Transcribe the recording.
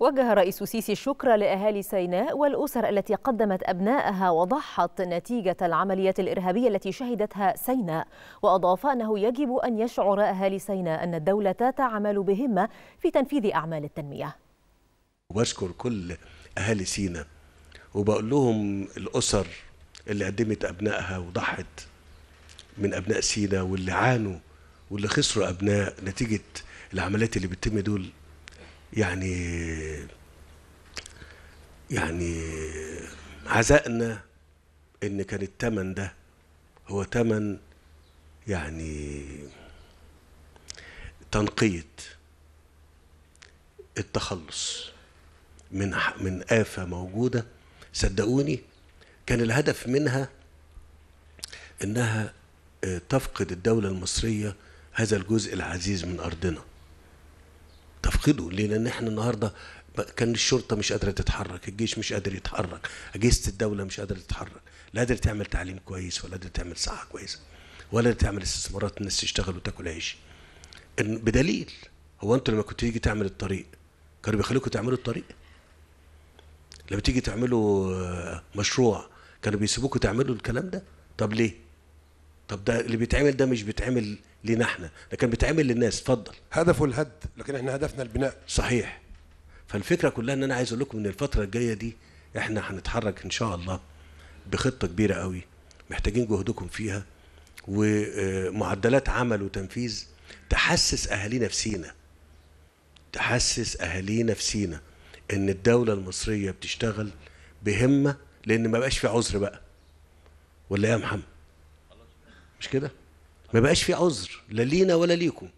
وجه رئيس السيسي الشكر لأهالي سيناء والأسر التي قدمت أبنائها وضحت نتيجة العمليات الإرهابية التي شهدتها سيناء وأضاف أنه يجب أن يشعر أهالي سيناء أن الدولة تعمل بهمة في تنفيذ أعمال التنمية وبشكر كل أهالي سيناء وبقول لهم الأسر اللي قدمت أبنائها وضحت من أبناء سيناء واللي عانوا واللي خسروا أبناء نتيجة العمليات اللي بتتم دول يعني يعني عزقنا ان كان التمن ده هو تمن يعني تنقية التخلص من من آفة موجودة صدقوني كان الهدف منها انها آه، تفقد الدولة المصرية هذا الجزء العزيز من أرضنا نفتقده ليه لان احنا النهارده كان الشرطه مش قادره تتحرك الجيش مش قادر يتحرك اجهزه الدوله مش قادره تتحرك لا قادر تعمل تعليم كويس ولا قادر تعمل صحه كويسه ولا تعمل استثمارات الناس تشتغل وتاكل عيش بدليل هو انتوا لما كنت تيجي تعمل الطريق كانوا بيخليكم تعملوا الطريق لما تيجي تعملوا آه، مشروع كانوا بيسيبوكوا تعملوا الكلام ده طب ليه طب ده اللي بيتعمل ده مش بيتعمل لينا احنا لكن بيتعمل للناس اتفضل هدفه الهد لكن احنا هدفنا البناء صحيح فالفكره كلها ان انا عايز اقول لكم ان الفتره الجايه دي احنا هنتحرك ان شاء الله بخطه كبيره قوي محتاجين جهدكم فيها ومعدلات عمل وتنفيذ تحسس اهالينا في سينا تحسس اهالينا في سينا ان الدوله المصريه بتشتغل بهمه لان ما بقاش في عذر بقى ولا يا محمد مش كده ما بقاش في عذر لا لينا ولا ليكم